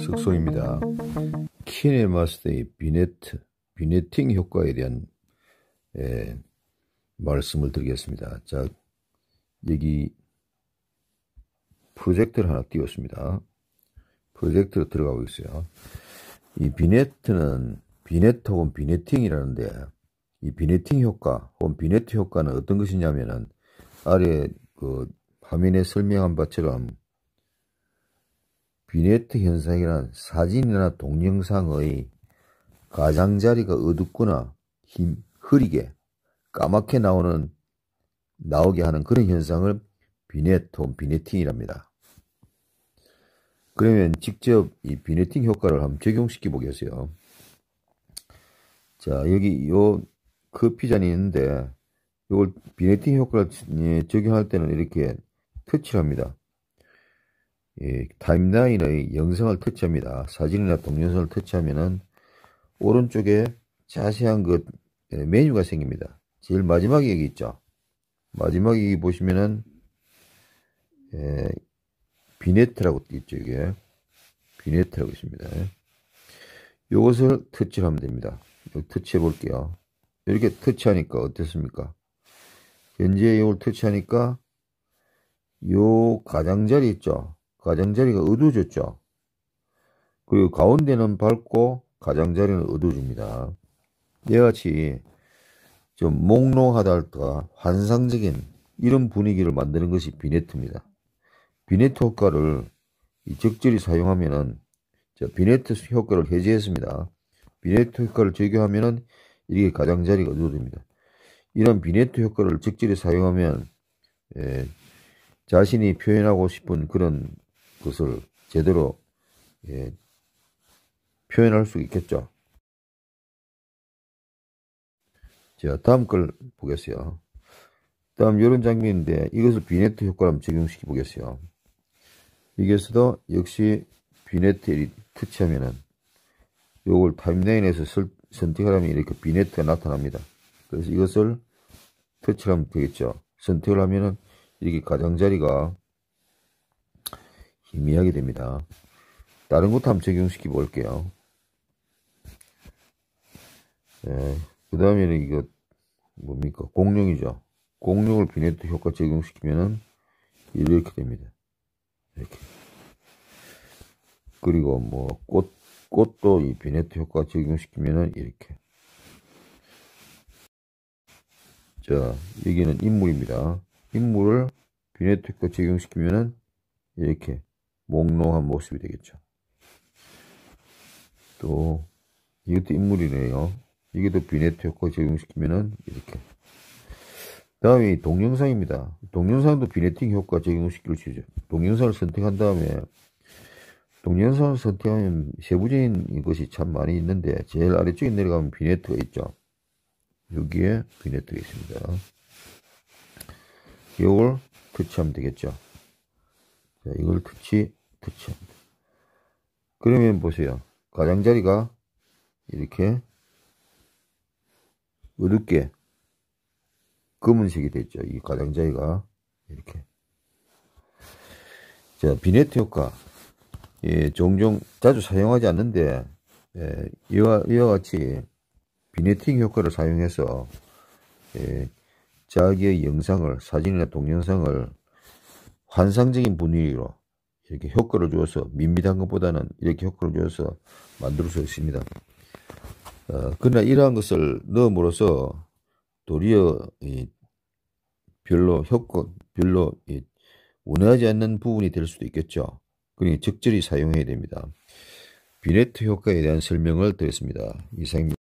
숙소입니다. 키네마스데이 비네트, 비네팅 효과에 대한 예, 말씀을 드리겠습니다. 자, 여기 프로젝트를 하나 띄웠습니다. 프로젝트로 들어가고 있어요. 이 비네트는 비네트 혹은 비네팅이라는데 이 비네팅 효과 혹은 비네트 효과는 어떤 것이냐면은 아래 그 화면에 설명한 바처럼 비네트 현상이란 사진이나 동영상의 가장자리가 어둡거나 힘, 흐리게 까맣게 나오는 나오게 하는 그런 현상을 비네트 혹은 비네팅이랍니다. 그러면 직접 이 비네팅 효과를 한번 적용시켜 보겠어요. 자, 여기 요그 피잔이 있는데 이걸 비네팅 효과를 예, 적용할 때는 이렇게 터치를 합니다. 예, 타임라인의 영상을 터치합니다. 사진이나 동영상을 터치하면은 오른쪽에 자세한 그 메뉴가 생깁니다. 제일 마지막에 여기 있죠. 마지막에 여기 보시면은 예, 비네트라고 있죠 이게 비네트라고 있습니다. 이것을 터치하면 됩니다. 터치해 볼게요. 이렇게 터치하니까 어떻습니까 현재 의 용을 터치하니까 요 가장자리 있죠? 가장자리가 어두워졌죠? 그리고 가운데는 밝고 가장자리는 어두워집니다. 이와 같이 좀 몽롱하다 할까 환상적인 이런 분위기를 만드는 것이 비네트입니다. 비네트 효과를 적절히 사용하면은 비네트 효과를 해제했습니다. 비네트 효과를 적용하면은 이게 가장자리가 얻어듭니다 이런 비네트 효과를 적절히 사용하면 예, 자신이 표현하고 싶은 그런 것을 제대로 예, 표현할 수 있겠죠. 자, 다음 걸 보겠어요. 다음 이런 장면인데 이것을 비네트 효과로 적용시켜 보겠어요. 여기에서도 역시 비네트 터치하면은 요걸 타임라인에서 설, 선택을 하면 이렇게 비네트가 나타납니다. 그래서 이것을 터치를 하면 되겠죠. 선택을 하면은 이렇게 가장자리가 희미하게 됩니다. 다른 것도 한번 적용시켜 볼게요. 네, 예, 그 다음에는 이거 뭡니까? 공룡이죠. 공룡을 비네트 효과 적용시키면은 이렇게 됩니다. 이렇게. 그리고 뭐꽃 꽃도 이 베네트 효과 적용시키면은 이렇게 자 여기는 인물입니다 인물을 비네트 효과 적용시키면은 이렇게 몽롱한 모습이 되겠죠 또 이것도 인물이네요 이것도 비네트 효과 적용시키면은 이렇게 다음이 동영상입니다 동영상도 비네팅 효과 적용시킬 수 있죠 동영상을 선택한 다음에 동영상 선택하면 세부적인 것이 참 많이 있는데 제일 아래쪽에 내려가면 비네트가 있죠. 여기에 비네트가 있습니다. 이걸 터치하면 되겠죠. 자, 이걸 터치, 터치합니다. 그러면 보세요. 가장자리가 이렇게 어둡게 검은색이 됐죠. 이 가장자리가 이렇게. 자, 비네트 효과. 예, 종종 자주 사용하지 않는데 예, 이와, 이와 같이 비네팅 효과를 사용해서 예, 자기의 영상을 사진이나 동영상을 환상적인 분위기로 이렇게 효과를 주어서 밋밋한 것보다는 이렇게 효과를 주어서 만들 수 있습니다. 어, 그러나 이러한 것을 넣음으로써 도리어 이, 별로 효과, 별로 이, 원하지 않는 부분이 될 수도 있겠죠. 그리고 적절히 사용해야 됩니다. 비네트 효과에 대한 설명을 드렸습니다. 이상입니다.